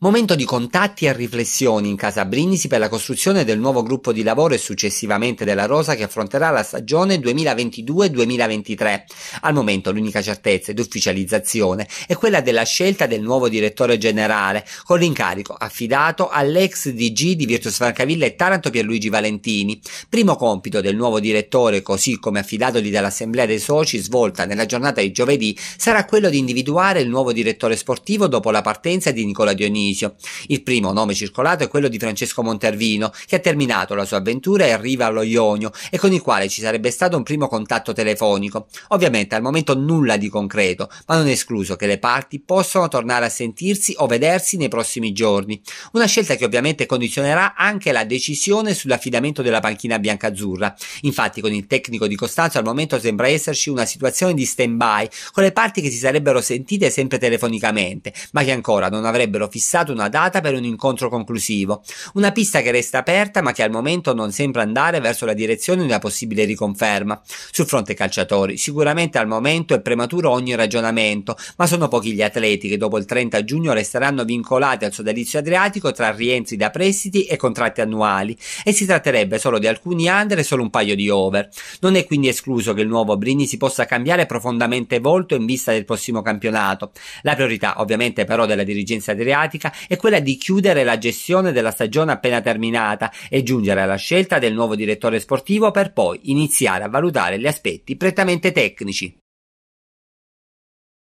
Momento di contatti e riflessioni in casa Brindisi per la costruzione del nuovo gruppo di lavoro e successivamente della rosa che affronterà la stagione 2022-2023. Al momento l'unica certezza ed ufficializzazione è quella della scelta del nuovo direttore generale, con l'incarico affidato all'ex DG di Virtus Francavilla e Taranto Pierluigi Valentini. Primo compito del nuovo direttore, così come affidatogli dall'Assemblea dei Soci svolta nella giornata di giovedì, sarà quello di individuare il nuovo direttore sportivo dopo la partenza di Nicola Dionisio Dionisio. Il primo nome circolato è quello di Francesco Montervino, che ha terminato la sua avventura e arriva allo Ionio e con il quale ci sarebbe stato un primo contatto telefonico. Ovviamente al momento nulla di concreto, ma non è escluso che le parti possano tornare a sentirsi o vedersi nei prossimi giorni. Una scelta che ovviamente condizionerà anche la decisione sull'affidamento della panchina biancazzurra. Infatti con il tecnico di Costanzo al momento sembra esserci una situazione di stand-by, con le parti che si sarebbero sentite sempre telefonicamente, ma che ancora non avrebbero fissato fissato una data per un incontro conclusivo, una pista che resta aperta ma che al momento non sembra andare verso la direzione di una possibile riconferma. Sul fronte calciatori sicuramente al momento è prematuro ogni ragionamento, ma sono pochi gli atleti che dopo il 30 giugno resteranno vincolati al sodalizio adriatico tra rientri da prestiti e contratti annuali e si tratterebbe solo di alcuni under e solo un paio di over. Non è quindi escluso che il nuovo Brini si possa cambiare profondamente volto in vista del prossimo campionato. La priorità ovviamente però della dirigenza adriatica ricerca è quella di chiudere la gestione della stagione appena terminata e giungere alla scelta del nuovo direttore sportivo per poi iniziare a valutare gli aspetti prettamente tecnici.